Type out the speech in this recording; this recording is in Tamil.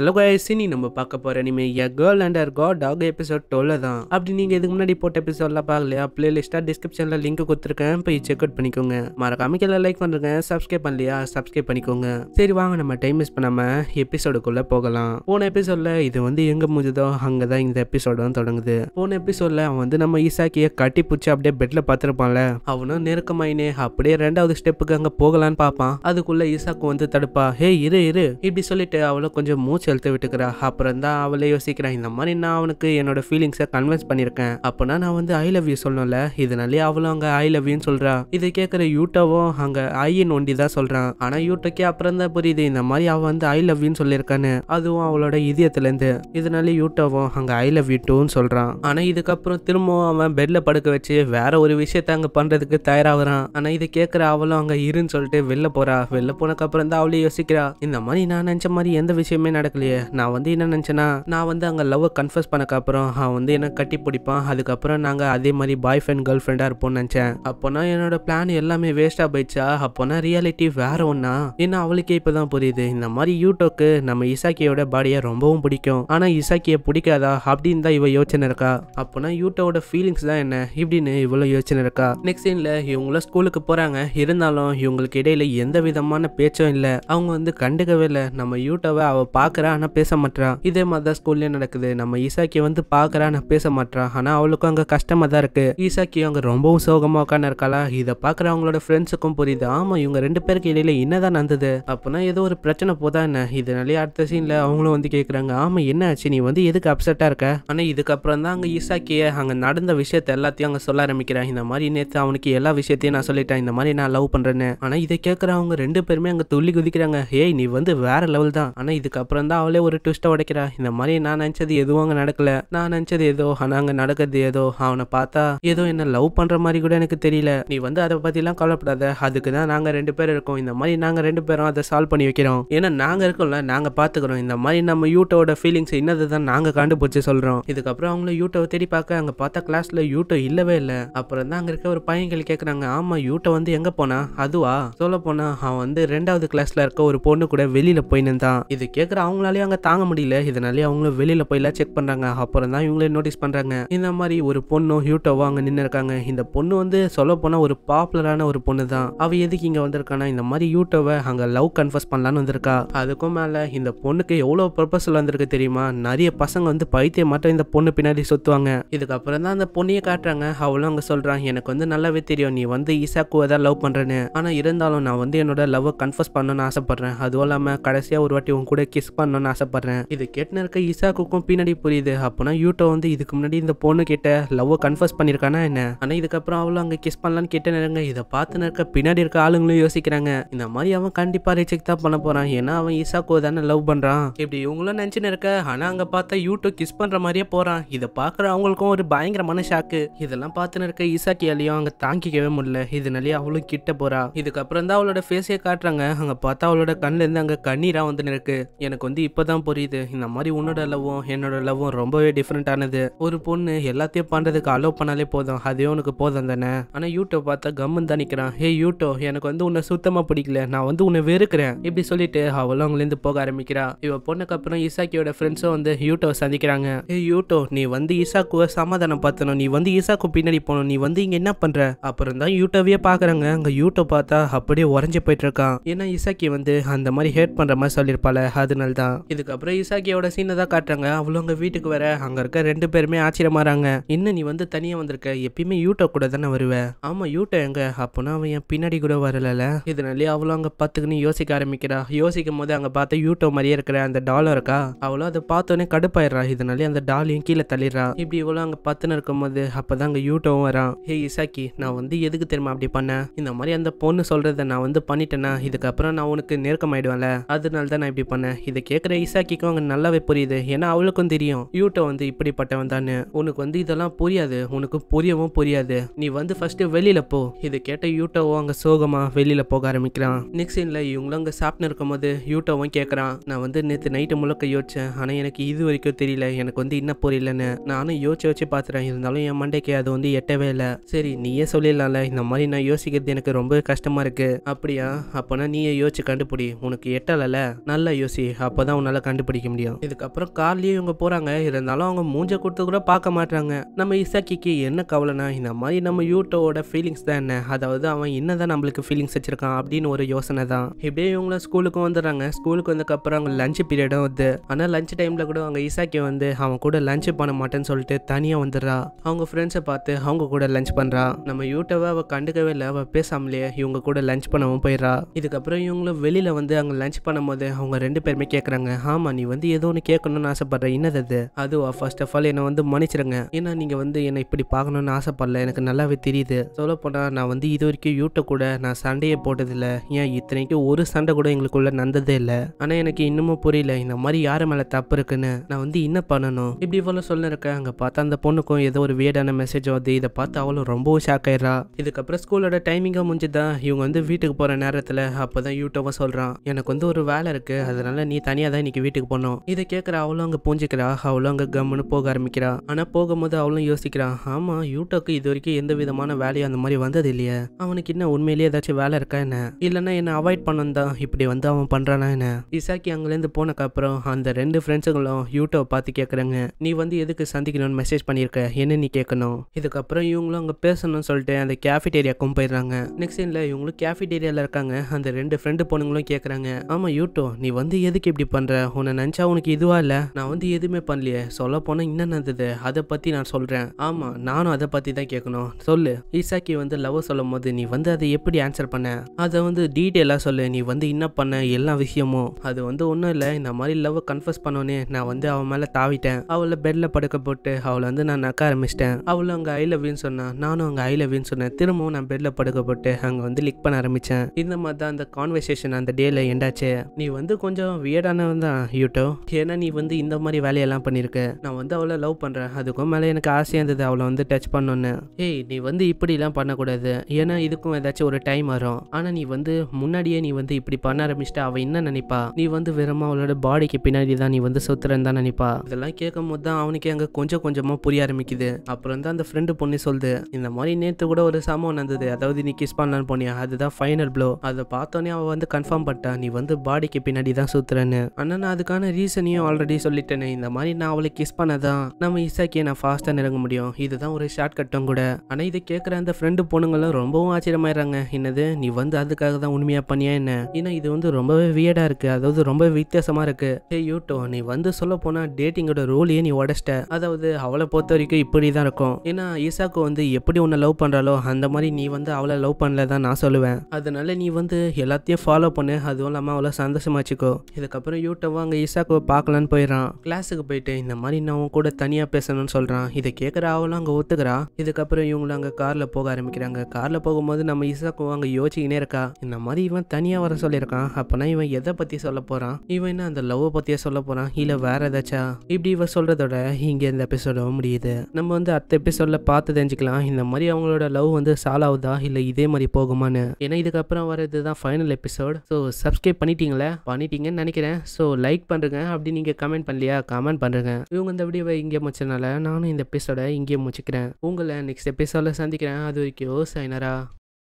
ஹலோ கைஸ் இனி நம்ம பார்க்க போற anime a girl and her guard dog episode twelve தான் அப்படி நீங்கள் இதுக்கு முன்னாடி போட்ட எபிசோடில் பார்க்கலையா பிளேலிஸ்டா டிஸ்கிரிப்ஷன்ல லிங்க் கொடுத்துருக்கேன் போய் செக் அவுட் பண்ணிக்கோங்க மறக்காம கீழே லைக் பண்ணுங்க சப்ஸ்கிரைப் பண்ணலையா சப்ஸ்கிரைப் பண்ணிக்கோங்க சரி வாங்க நம்ம டைம் மிஸ் பண்ணாமல் எபிசோடுக்குள்ளே போகலாம் போன எபிசோட்ல இது வந்து எங்கே முடிஞ்சதோ அங்கே தான் இந்த எபிசோடும் தொடங்குது போன எபிசோட்ல அவன் வந்து நம்ம ஈசாக்கிய கட்டி பிடிச்சி அப்படியே பெட்டில் பார்த்துருப்பான்ல அவனும் நெருக்கமாயினே அப்படியே ரெண்டாவது ஸ்டெப்புக்கு அங்கே போகலான்னு பார்ப்பான் அதுக்குள்ளே ஈசாக்கு வந்து தடுப்பா ஹே இரு இரு இப்படி சொல்லிட்டு அவளும் கொஞ்சம் மூச்சு செலுத்து விட்டுக்கிறா அப்புறம் தான் அவளே யோசிக்கிறான் இந்த மாதிரி நான் அவனுக்கு என்னோட ஃபீலிங்ஸை கன்வின்ஸ் பண்ணியிருக்கேன் அப்போனா நான் வந்து ஐ லவ் யூ சொல்லணும்ல இதனாலே அவளும் அங்கே ஐ லவ் யூன்னு சொல்றா இதை கேட்குற யூட்டாவும் அங்கே ஐயின் ஒண்டி தான் சொல்கிறான் ஆனால் யூட்டோக்கே அப்புறம் தான் புரியுது இந்த மாதிரி அவள் வந்து ஐ லவ் யூன்னு சொல்லியிருக்கான்னு அதுவும் அவளோட இதயத்துலேருந்து இதனாலே யூட்டாவும் அங்கே ஐ லவ் யூ டூன்னு சொல்கிறான் ஆனால் இதுக்கப்புறம் திரும்பவும் அவன் பெட்டில் படுக்க வச்சு வேற ஒரு விஷயத்த அங்கே பண்ணுறதுக்கு தயாராகிறான் ஆனால் இதை கேட்குற அவளும் அங்கே இருன்னு சொல்லிட்டு வெளில போகிறா வெளில போனக்கப்புறம் தான் அவளே யோசிக்கிறா இந்த மாதிரி நான் நினச்ச மாதிரி எந்த விஷயமே நடக்கல இல்லையே நான் வந்து என்ன நினச்சேன்னா நான் வந்து அங்கே லவ்வை கன்ஃபர்ஸ் பண்ணக்கப்புறம் அவன் வந்து என்ன கட்டி பிடிப்பான் அதுக்கப்புறம் நாங்கள் அதே மாதிரி பாய் ஃப்ரெண்ட் கேர்ள் ஃப்ரெண்டாக இருப்போம்னு நினச்சேன் அப்போனா என்னோட பிளான் எல்லாமே வேஸ்ட்டாக போயிடுச்சா அப்போனா ரியாலிட்டி வேற ஒன்றா ஏன்னா அவளுக்கே இப்போ தான் புரியுது இந்த மாதிரி யூடோக்கு நம்ம இசாக்கியோட பாடியை ரொம்பவும் பிடிக்கும் ஆனால் இசாக்கியை பிடிக்காதா அப்படின்னு தான் இவ யோசனை இருக்கா அப்போனா யூட்டோட ஃபீலிங்ஸ் தான் என்ன இப்படின்னு இவ்வளோ யோசனை இருக்கா நெக்ஸ்ட் சீனில் இவங்களும் ஸ்கூலுக்கு போகிறாங்க இருந்தாலும் இவங்களுக்கு இடையில எந்த விதமான பேச்சும் இல்லை அவங்க வந்து கண்டுக்கவே இல்லை நம்ம யூட்டோவை அவள் பார்க்குற பார்க்குறா ஆனால் பேச மாட்டா இதே மாதிரி தான் ஸ்கூல்லேயே நடக்குது நம்ம ஈசாக்கி வந்து பார்க்குறா ஆனால் பேச மாட்டேறான் ஆனால் அவளுக்கும் அங்கே கஷ்டமாக தான் இருக்குது ஈசாக்கி அங்கே ரொம்பவும் சோகமாக உட்காந்து இருக்காளா இதை பார்க்குற அவங்களோட ஃப்ரெண்ட்ஸுக்கும் புரியுது ஆமாம் இவங்க ரெண்டு பேருக்கு இடையில என்னதான் நடந்தது அப்படின்னா ஏதோ ஒரு பிரச்சனை போதா என்ன இதனாலே அடுத்த சீனில் அவங்களும் வந்து கேட்குறாங்க ஆமாம் என்ன ஆச்சு நீ வந்து எதுக்கு அப்செட்டாக இருக்க ஆனால் இதுக்கப்புறம் தான் அங்கே ஈசாக்கியை அங்கே நடந்த விஷயத்த எல்லாத்தையும் அங்கே சொல்ல ஆரம்பிக்கிறான் இந்த மாதிரி நேற்று அவனுக்கு எல்லா விஷயத்தையும் நான் சொல்லிட்டேன் இந்த மாதிரி நான் லவ் பண்ணுறேன்னு ஆனால் இதை கேட்குறவங்க ரெண்டு பேருமே அங்கே துள்ளி குதிக்கிறாங்க ஏய் நீ வந்து வேற லெவல் தான் ஆனால் இதுக்கப்புறம் வந்து அவளே ஒரு ட்விஸ்ட்டை உடைக்கிறா இந்த மாதிரி நான் நினச்சது எதுவும் அங்கே நடக்கல நான் நினச்சது ஏதோ ஆனால் அங்கே நடக்கிறது ஏதோ அவனை பார்த்தா ஏதோ என்ன லவ் பண்ணுற மாதிரி கூட எனக்கு தெரியல நீ வந்து அதை பற்றிலாம் கவலைப்படாத அதுக்கு தான் நாங்கள் ரெண்டு பேரும் இருக்கோம் இந்த மாதிரி நாங்கள் ரெண்டு பேரும் அதை சால்வ் பண்ணி வைக்கிறோம் ஏன்னா நாங்கள் இருக்கோம்ல நாங்கள் பார்த்துக்கிறோம் இந்த மாதிரி நம்ம யூட்டோட ஃபீலிங்ஸ் என்னது தான் நாங்கள் கண்டுபிடிச்சி சொல்கிறோம் இதுக்கப்புறம் அவங்கள யூட்டோவை தேடி பார்க்க அங்கே பார்த்தா கிளாஸில் யூட்டோ இல்லவே இல்லை அப்புறம் தான் அங்கே இருக்க ஒரு பையன்கள் கேட்குறாங்க ஆமாம் யூட்டோ வந்து எங்கே போனா அதுவா சொல்ல போனா அவன் வந்து ரெண்டாவது கிளாஸில் இருக்க ஒரு பொண்ணு கூட வெளியில் போயின்னு தான் இது கேட்குற அவங்க அவங்களாலேயும் அங்கே தாங்க முடியல இதனாலே அவங்களும் வெளியில் எல்லாம் செக் பண்ணுறாங்க அப்புறம் தான் இவங்களே நோட்டீஸ் பண்ணுறாங்க இந்த மாதிரி ஒரு பொண்ணும் ஹியூட்டோவோ அங்கே நின்று இருக்காங்க இந்த பொண்ணு வந்து சொல்ல போனால் ஒரு பாப்புலரான ஒரு பொண்ணு தான் அவள் எதுக்கு இங்கே வந்திருக்கானா இந்த மாதிரி யூட்டோவை அங்கே லவ் கன்ஃபர்ஸ் பண்ணலான்னு வந்திருக்கா அதுக்கும் மேலே இந்த பொண்ணுக்கு எவ்வளோ பர்பஸில் வந்திருக்கு தெரியுமா நிறைய பசங்க வந்து பைத்திய மட்டும் இந்த பொண்ணு பின்னாடி சுற்றுவாங்க இதுக்கப்புறம் தான் அந்த பொண்ணையே காட்டுறாங்க அவளும் அங்கே சொல்கிறான் எனக்கு வந்து நல்லாவே தெரியும் நீ வந்து ஈசாக்குவை தான் லவ் பண்ணுறேன்னு ஆனால் இருந்தாலும் நான் வந்து என்னோட லவ்வை கன்ஃபர்ஸ் பண்ணணும்னு ஆசைப்பட்றேன் அதுவும் இல்லாமல் கடைசியாக ஒரு வாட்டி உன் கூட கிஸ் பண்ண பண்ணணும்னு ஆசைப்பட்றேன் இது கேட்டு இருக்க இசாக்குக்கும் பின்னாடி புரியுது அப்போனா யூட்டோ வந்து இதுக்கு முன்னாடி இந்த பொண்ணு கிட்ட லவ் கன்ஃபர்ஸ் பண்ணியிருக்கானா என்ன ஆனால் இதுக்கப்புறம் அவளும் அங்கே கிஸ் பண்ணலான்னு கேட்ட நேரங்க இதை பார்த்து இருக்க பின்னாடி இருக்க ஆளுங்களும் யோசிக்கிறாங்க இந்த மாதிரி அவன் கண்டிப்பாக ரிஜெக்ட் தான் பண்ண போகிறான் ஏன்னா அவன் இசாக்கோ தானே லவ் பண்ணுறான் இப்படி இவங்களும் நினைச்சு இருக்க ஆனால் அங்கே பார்த்தா யூட்டோ கிஸ் பண்ணுற மாதிரியே போறான் இதை பார்க்குற அவங்களுக்கும் ஒரு பயங்கரமான ஷாக்கு இதெல்லாம் பார்த்துன்னு இருக்க இசாக்கியாலையும் அங்கே தாங்கிக்கவே முடியல இதனாலேயே அவளும் கிட்ட போறா இதுக்கப்புறம் தான் அவளோட ஃபேஸே காட்டுறாங்க அங்கே பார்த்தா அவளோட இருந்து அங்கே கண்ணீராக வந்துன்னு இருக்கு எனக்கு வந்து வந்து இப்போ தான் புரியுது இந்த மாதிரி உன்னோட லவ்வும் என்னோட லவ்வும் ரொம்பவே டிஃப்ரெண்ட் ஆனது ஒரு பொண்ணு எல்லாத்தையும் பண்ணுறதுக்கு அலோவ் பண்ணாலே போதும் அதே உனக்கு போதும் தானே ஆனால் யூட்டோ பார்த்தா கம்மன் தான் நிக்கிறான் ஹே யூட்டோ எனக்கு வந்து உன்னை சுத்தமாக பிடிக்கல நான் வந்து உன்னை வெறுக்கிறேன் இப்படி சொல்லிட்டு அவளும் இருந்து போக ஆரம்பிக்கிறா இவ பொண்ணுக்கு அப்புறம் இசாக்கியோட ஃப்ரெண்ட்ஸும் வந்து யூட்டோவை சந்திக்கிறாங்க ஹே யூட்டோ நீ வந்து ஈசாக்குவை சமாதானம் பார்த்தனும் நீ வந்து ஈசாக்கு பின்னாடி போகணும் நீ வந்து இங்கே என்ன பண்ணுற அப்புறம் தான் யூட்டோவே பார்க்குறாங்க அங்கே யூட்டோ பார்த்தா அப்படியே உறைஞ்சு போயிட்டு இருக்கான் ஏன்னா இசாக்கி வந்து அந்த மாதிரி ஹேட் பண்ணுற மாதிரி சொல்லியிருப்பாள் அதனால தான் தான் இதுக்கப்புறம் ஈசாக்கியோட சீனை தான் காட்டுறாங்க அவ்வளோ அங்கே வீட்டுக்கு வர அங்கே இருக்க ரெண்டு பேருமே ஆச்சரியமாறாங்க இன்னும் நீ வந்து தனியாக வந்திருக்க எப்பயுமே யூட்டோ கூட தானே வருவேன் ஆமாம் யூட்டோ எங்க அப்போனா அவன் என் பின்னாடி கூட வரலல இதனாலே அவ்வளோ அங்கே பார்த்துக்குன்னு யோசிக்க ஆரம்பிக்கிறா யோசிக்கும் போது அங்கே பார்த்து யூட்டோ மாதிரியே இருக்கிற அந்த டாலோ இருக்கா அவ்வளோ அதை பார்த்தோன்னே கடுப்பாயிடுறா இதனாலே அந்த டாலையும் கீழே தள்ளிடுறா இப்படி இவ்வளோ அங்கே பார்த்துன்னு இருக்கும் அப்போ தான் அங்கே யூட்டோவும் வரான் ஹே இசாக்கி நான் வந்து எதுக்கு தெரியுமா அப்படி பண்ணேன் இந்த மாதிரி அந்த பொண்ணு சொல்கிறத நான் வந்து பண்ணிட்டேன்னா இதுக்கப்புறம் நான் உனக்கு நெருக்கமாயிடுவேன்ல அதனால தான் நான் இப்படி பண்ணேன் இதை கேட்குற ஈசாக்கிக்கும் அங்கே நல்லாவே புரியுது ஏன்னா அவளுக்கும் தெரியும் யூட்டோ வந்து இப்படிப்பட்டவன் தானே உனக்கு வந்து இதெல்லாம் புரியாது உனக்கு புரியவும் புரியாது நீ வந்து ஃபர்ஸ்ட் வெளியில போ இது கேட்ட யூட்டோவும் அங்க சோகமா வெளியில போக ஆரம்பிக்கிறான் நெக்ஸ்ட் சீன்ல இவங்களும் அங்க சாப்பிட்டு இருக்கும்போது யூட்டோவும் கேட்கறான் நான் வந்து நேற்று நைட்டு முழுக்க யோசிச்சேன் ஆனா எனக்கு இது வரைக்கும் தெரியல எனக்கு வந்து இன்னும் புரியலன்னு நானும் யோசிச்சு யோசிச்சு பாத்துறேன் இருந்தாலும் என் மண்டைக்கு அது வந்து எட்டவே இல்லை சரி நீயே சொல்லிடலாம்ல இந்த மாதிரி நான் யோசிக்கிறது எனக்கு ரொம்ப கஷ்டமா இருக்கு அப்படியா அப்போனா நீயே யோசிச்சு கண்டுபிடி உனக்கு எட்டலைல நல்லா யோசி அப்போ தான் உன்னால கண்டுபிடிக்க முடியும் இதுக்கப்புறம் கார்லயே இவங்க போகிறாங்க இருந்தாலும் அவங்க மூஞ்ச கொடுத்து கூட பார்க்க மாட்டாங்க நம்ம இசாக்கிக்கு என்ன கவலைனா இந்த மாதிரி நம்ம யூட்டோவோட ஃபீலிங்ஸ் தான் என்ன அதாவது அவன் என்னதான் நம்மளுக்கு ஃபீலிங்ஸ் வச்சிருக்கான் அப்படின்னு ஒரு யோசனை தான் இப்படியே இவங்க ஸ்கூலுக்கும் வந்துடுறாங்க ஸ்கூலுக்கு வந்ததுக்கப்புறம் அவங்க லஞ்ச் பீரியடும் வந்து ஆனால் லஞ்ச் டைமில் கூட அவங்க இசாக்கி வந்து அவன் கூட லஞ்ச் பண்ண மாட்டேன்னு சொல்லிட்டு தனியாக வந்துடுறா அவங்க ஃப்ரெண்ட்ஸை பார்த்து அவங்க கூட லஞ்ச் பண்ணுறா நம்ம யூட்டோவை அவள் கண்டுக்கவே இல்லை அவள் பேசாமலேயே இவங்க கூட லஞ்ச் பண்ணவும் போயிடுறா இதுக்கப்புறம் இவங்களும் வெளியில் வந்து அங்கே லஞ்ச் பண்ணும்போது அவங்க ரெண்டு பேருமே கேட்குறாங்க கேட்குறாங்க ஆமாம் நீ வந்து ஏதோ ஒன்று கேட்கணும்னு ஆசைப்படுற என்னது அது அதுவா ஃபர்ஸ்ட் ஆஃப் ஆல் என்னை வந்து மன்னிச்சிருங்க ஏன்னா நீங்கள் வந்து என்னை இப்படி பார்க்கணும்னு ஆசைப்படல எனக்கு நல்லாவே தெரியுது சொல்ல போனால் நான் வந்து இது வரைக்கும் யூட்டை கூட நான் சண்டையை போட்டதில்லை ஏன் இத்தனைக்கும் ஒரு சண்டை கூட எங்களுக்குள்ள நடந்ததே இல்லை ஆனால் எனக்கு இன்னமும் புரியல இந்த மாதிரி யார் மேலே தப்பு இருக்குன்னு நான் வந்து என்ன பண்ணணும் இப்படி இவ்வளோ சொல்ல இருக்கேன் அங்கே பார்த்தா அந்த பொண்ணுக்கும் ஏதோ ஒரு வேடான மெசேஜ் வருது இதை பார்த்து அவளும் ரொம்பவும் ஷாக் ஆயிடுறா இதுக்கப்புறம் ஸ்கூலோட டைமிங்காக முடிஞ்சுதான் இவங்க வந்து வீட்டுக்கு போகிற நேரத்தில் அப்போ தான் யூடியூபாக சொல்கிறான் எனக்கு வந்து ஒரு வேலை இருக்குது அதனால நீ தனியாக இன்னைக்கு வீட்டுக்கு போனோம் இதை கேட்குற அவளும் அங்கே பூஞ்சிக்கிறா அவளும் அங்கே கம்முன்னு போக ஆரம்பிக்கிறா ஆனால் போகும்போது அவளும் யோசிக்கிறா ஆமாம் யூட்டோக்கு இது வரைக்கும் எந்த விதமான வேலையும் அந்த மாதிரி வந்தது இல்லையே அவனுக்கு என்ன உண்மையிலேயே ஏதாச்சும் வேலை இருக்கா என்ன இல்லைன்னா என்ன அவாய்ட் தான் இப்படி வந்து அவன் பண்ணுறானா என்ன இசாக்கி அங்கேருந்து போனக்கப்புறம் அந்த ரெண்டு ஃப்ரெண்ட்ஸுங்களும் யூட்டோ பார்த்து கேட்குறாங்க நீ வந்து எதுக்கு சந்திக்கணும்னு மெசேஜ் பண்ணியிருக்க என்ன நீ கேட்கணும் இதுக்கப்புறம் இவங்களும் அங்கே பேசணும்னு சொல்லிட்டு அந்த கேஃபிடேரியாக்கும் போயிடுறாங்க நெக்ஸ்ட் சீனில் இவங்களும் கேஃபிடேரியாவில் இருக்காங்க அந்த ரெண்டு ஃப்ரெண்டு பொண்ணுங்களும் கேட்குறாங்க ஆமாம் யூட்டோ நீ வந்து எதுக்கு இப்படி பண்ணுற உன்னை நினச்சா உனக்கு இதுவா இல்லை நான் வந்து எதுவுமே பண்ணலையே சொல்ல போனா என்ன நடந்தது அதை பற்றி நான் சொல்கிறேன் ஆமாம் நானும் அதை பற்றி தான் கேட்கணும் சொல்லு ஈசாக்கி வந்து லவ் சொல்லும் போது நீ வந்து அதை எப்படி ஆன்சர் பண்ண அதை வந்து டீட்டெயிலா சொல்லு நீ வந்து என்ன பண்ண எல்லா விஷயமும் அது வந்து ஒன்றும் இல்லை இந்த மாதிரி லவ் கன்ஃபர்ஸ் பண்ணோன்னே நான் வந்து அவன் மேலே தாவிட்டேன் அவளை பெட்ல படுக்க போட்டு அவளை வந்து நான் நக்க ஆரம்பிச்சிட்டேன் அவளை அங்க ஐல லவ்னு சொன்னா நானும் அங்க ஐல லவ்னு சொன்னேன் திரும்பவும் நான் பெட்ல படுக்க போட்டு அங்கே வந்து லிக் பண்ண ஆரம்பித்தேன் இந்த மாதிரி தான் அந்த கான்வர்சேஷன் அந்த டேல எண்டாச்சு நீ வந்து கொஞ்சம் வியடான பண்ணவன் தான் யூட்டோ ஏன்னா நீ வந்து இந்த மாதிரி வேலையெல்லாம் பண்ணியிருக்க நான் வந்து அவளை லவ் பண்ணுறேன் அதுக்கும் மேலே எனக்கு ஆசையாக இருந்தது அவளை வந்து டச் பண்ணோன்னு ஏய் நீ வந்து இப்படிலாம் பண்ணக்கூடாது ஏன்னா இதுக்கும் ஏதாச்சும் ஒரு டைம் வரும் ஆனால் நீ வந்து முன்னாடியே நீ வந்து இப்படி பண்ண ஆரம்பிச்சிட்டா அவள் என்ன நினைப்பா நீ வந்து வெறும் அவளோட பாடிக்கு பின்னாடி தான் நீ வந்து சுத்துறன்னு தான் நினைப்பா இதெல்லாம் கேட்கும் போது தான் அவனுக்கே அங்கே கொஞ்சம் கொஞ்சமாக புரிய ஆரம்பிக்குது அப்புறம் தான் அந்த ஃப்ரெண்டு பொண்ணு சொல்லுது இந்த மாதிரி நேற்று கூட ஒரு சமம் நடந்தது அதாவது நீ கிஸ் பண்ணலான்னு போனியா அதுதான் ஃபைனல் ப்ளோ அதை பார்த்தோன்னே அவள் வந்து கன்ஃபார்ம் பண்ணிட்டான் நீ வந்து பாடிக்கு பின்னாடி தான் சுத்துறன்னு ஆனால் நான் அதுக்கான ரீசனையும் ஆல்ரெடி சொல்லிட்டேனே இந்த மாதிரி நான் அவளை கிஸ் பண்ணதான் நம்ம இசாக்கியை நான் ஃபாஸ்ட்டாக நெருங்க முடியும் இதுதான் ஒரு ஷார்ட் கட்டும் கூட ஆனால் இதை கேட்குற அந்த ஃப்ரெண்டு பொண்ணுங்களும் ரொம்பவும் ஆச்சரியமாயிடுறாங்க என்னது நீ வந்து அதுக்காக தான் உண்மையாக பண்ணியா என்ன ஏன்னா இது வந்து ரொம்பவே வியடாக இருக்குது அதாவது ரொம்ப வித்தியாசமாக இருக்குது ஹே யூட்டோ நீ வந்து சொல்ல போனால் டேட்டிங்கோட ரூலையே நீ உடச்சிட்ட அதாவது அவளை பொறுத்த வரைக்கும் இப்படி தான் இருக்கும் ஏன்னா ஈசாக்கு வந்து எப்படி உன்னை லவ் பண்ணுறாலோ அந்த மாதிரி நீ வந்து அவளை லவ் பண்ணல தான் நான் சொல்லுவேன் அதனால நீ வந்து எல்லாத்தையும் ஃபாலோ பண்ணு அதுவும் இல்லாமல் அவளை சந்தோஷமாச்சுக்கோ இதுக்கப்புறம் இவன் யூட்டை அங்கே ஈசாக்குவை பார்க்கலான்னு போயிடறான் கிளாஸுக்கு போயிட்டு இந்த மாதிரி நான் அவன் கூட தனியாக பேசணும்னு சொல்கிறான் இதை கேட்குற அவளும் அங்கே ஒத்துக்கிறா இதுக்கப்புறம் இவங்களும் அங்கே காரில் போக ஆரம்பிக்கிறாங்க காரில் போகும்போது நம்ம ஈசாக்குவை அங்கே யோசிக்கினே இருக்கா இந்த மாதிரி இவன் தனியாக வர சொல்லியிருக்கான் அப்போனா இவன் எதை பற்றி சொல்ல போகிறான் இவன் என்ன அந்த லவ்வை பற்றியே சொல்ல போகிறான் இல்லை வேற ஏதாச்சா இப்படி இவன் சொல்கிறதோட இங்கே இந்த எபிசோடவும் முடியுது நம்ம வந்து அடுத்த எபிசோடில் பார்த்து தெரிஞ்சுக்கலாம் இந்த மாதிரி அவங்களோட லவ் வந்து சால் ஆகுதா இல்லை இதே மாதிரி போகுமான்னு ஏன்னா இதுக்கப்புறம் வரது தான் ஃபைனல் எபிசோட் ஸோ சப்ஸ்கிரைப் பண்ணிட்டீங்களே பண்ணிட்டீங்கன்னு நினைக்கிறேன் ஸோ லைக் பண்ணுறேங்க அப்படி நீங்கள் கமெண்ட் பண்ணலையா கமெண்ட் பண்ணுறேங்க இவங்க இந்த வீடியோவை இங்கே முடிச்சதுனால நானும் இந்த எபிசோட இங்கே முடிச்சுக்கிறேன் உங்களை நெக்ஸ்ட் எபிசோட சந்திக்கிறேன் அது வரைக்கும் சைனரா